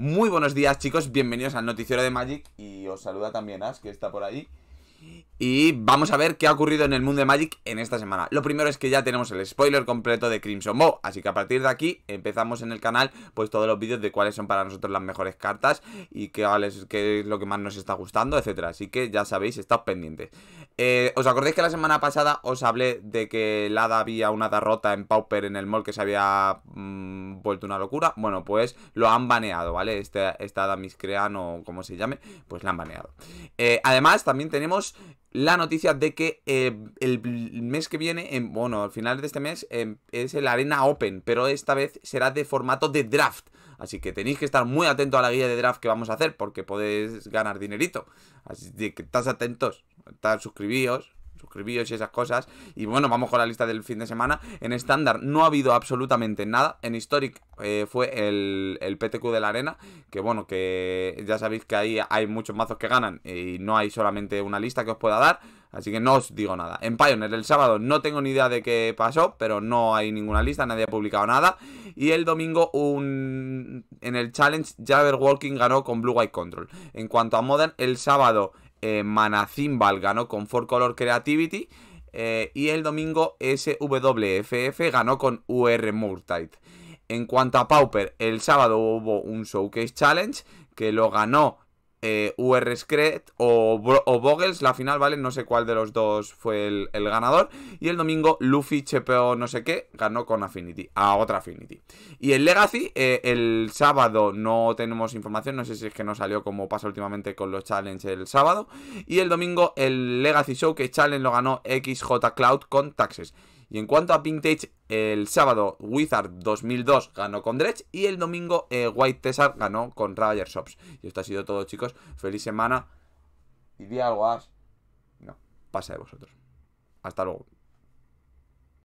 Muy buenos días chicos, bienvenidos al noticiero de Magic y os saluda también Ash que está por ahí. Y vamos a ver qué ha ocurrido en el mundo de Magic en esta semana. Lo primero es que ya tenemos el spoiler completo de Crimson Bow, así que a partir de aquí empezamos en el canal pues todos los vídeos de cuáles son para nosotros las mejores cartas y qué, es lo que más nos está gustando, etcétera. Así que ya sabéis, estad pendientes. Eh, ¿Os acordáis que la semana pasada os hablé de que Lada había una derrota en Pauper en el mall que se había mm, vuelto una locura? Bueno, pues lo han baneado, ¿vale? Este, esta Hada Miscrean o como se llame, pues la han baneado. Eh, además, también tenemos la noticia de que eh, el mes que viene, en, bueno, al final de este mes, em, es el Arena Open, pero esta vez será de formato de draft. Así que tenéis que estar muy atentos a la guía de draft que vamos a hacer porque podéis ganar dinerito. Así que estás atentos estar suscribíos, suscribíos y esas cosas. Y bueno, vamos con la lista del fin de semana. En estándar no ha habido absolutamente nada. En Historic eh, fue el, el, PTQ de la arena. Que bueno, que ya sabéis que ahí hay muchos mazos que ganan. Y no hay solamente una lista que os pueda dar. Así que no os digo nada. En Pioneer el sábado no tengo ni idea de qué pasó. Pero no hay ninguna lista, nadie ha publicado nada. Y el domingo un... en el Challenge, Walking ganó con Blue White Control. En cuanto a Modern, el sábado eh, Manazimbal ganó con Four Color Creativity. Eh, y el domingo SWFF ganó con UR Murtide. En cuanto a Pauper, el sábado hubo un Showcase Challenge que lo ganó eh, Urscret o, o la final, ¿vale? No sé cuál de los dos fue el, ganador. Y el domingo, Luffy, Chepeo, no sé qué, ganó con Affinity, a otra Affinity. Y el Legacy, eh, el sábado no tenemos información, no sé si es que no salió como pasa últimamente con los Challenges el sábado. Y el domingo, el Legacy Show, que Challenge lo ganó XJ Cloud con Taxes. Y en cuanto a Vintage, el sábado Wizard 2002 ganó con Dredge y el domingo eh, White Tessar ganó con Ravager Shops. Y esto ha sido todo, chicos. Feliz semana. Y di algo, No, pasa de vosotros. Hasta luego.